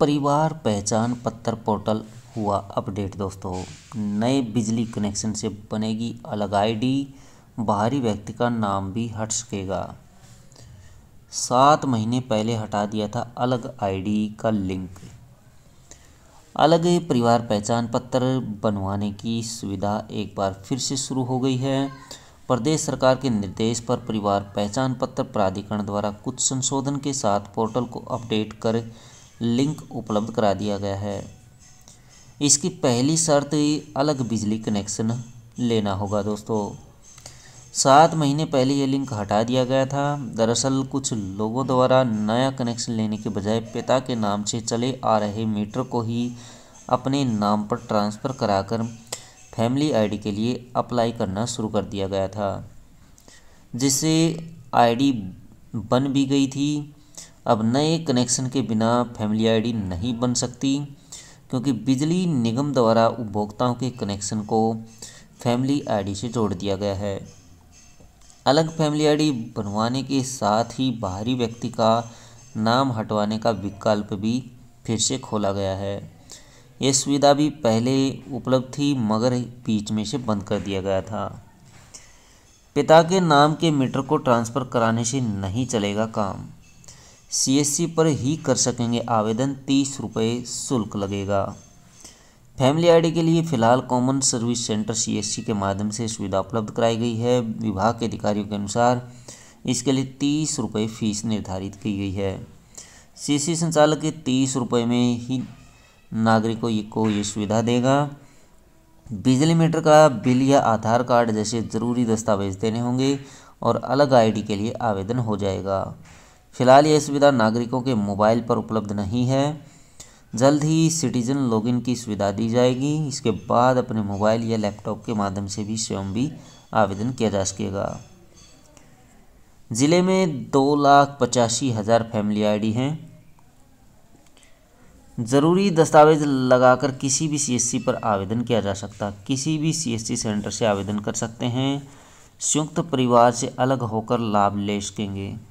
परिवार पहचान पत्र पोर्टल हुआ अपडेट दोस्तों नए बिजली कनेक्शन से बनेगी अलग आईडी बाहरी व्यक्ति का नाम भी हट सकेगा सात महीने पहले हटा दिया था अलग आईडी का लिंक अलग परिवार पहचान पत्र बनवाने की सुविधा एक बार फिर से शुरू हो गई है प्रदेश सरकार के निर्देश पर परिवार पहचान पत्र प्राधिकरण द्वारा कुछ संशोधन के साथ पोर्टल को अपडेट कर लिंक उपलब्ध करा दिया गया है इसकी पहली शर्त अलग बिजली कनेक्शन लेना होगा दोस्तों सात महीने पहले ये लिंक हटा दिया गया था दरअसल कुछ लोगों द्वारा नया कनेक्शन लेने के बजाय पिता के नाम से चले आ रहे मीटर को ही अपने नाम पर ट्रांसफ़र कराकर फैमिली आईडी के लिए अप्लाई करना शुरू कर दिया गया था जिससे आईडी बन भी गई थी अब नए कनेक्शन के बिना फैमिली आईडी नहीं बन सकती क्योंकि बिजली निगम द्वारा उपभोक्ताओं के कनेक्शन को फैमिली आईडी से जोड़ दिया गया है अलग फैमिली आईडी बनवाने के साथ ही बाहरी व्यक्ति का नाम हटवाने का विकल्प भी फिर से खोला गया है यह सुविधा भी पहले उपलब्ध थी मगर बीच में से बंद कर दिया गया था पिता के नाम के मीटर को ट्रांसफ़र कराने से नहीं चलेगा काम सीएससी पर ही कर सकेंगे आवेदन तीस रुपये शुल्क लगेगा फैमिली आईडी के लिए फिलहाल कॉमन सर्विस सेंटर सीएससी के माध्यम से सुविधा उपलब्ध कराई गई है विभाग के अधिकारियों के अनुसार इसके लिए तीस रुपये फीस निर्धारित की गई है सीएससी संचालक के तीस रुपये में ही नागरिकों को ये सुविधा देगा बिजली मीटर का बिल या आधार कार्ड जैसे ज़रूरी दस्तावेज देने होंगे और अलग आईडी के लिए आवेदन हो जाएगा फिलहाल यह सुविधा नागरिकों के मोबाइल पर उपलब्ध नहीं है जल्द ही सिटीजन लॉगिन की सुविधा दी जाएगी इसके बाद अपने मोबाइल या लैपटॉप के माध्यम से भी स्वयं भी आवेदन किया जा सकेगा ज़िले में दो लाख पचासी हज़ार फैमिली आईडी हैं ज़रूरी दस्तावेज लगाकर किसी भी सीएससी पर आवेदन किया जा सकता किसी भी सीएससी सेंटर से आवेदन कर सकते हैं संयुक्त परिवार से अलग होकर लाभ ले सकेंगे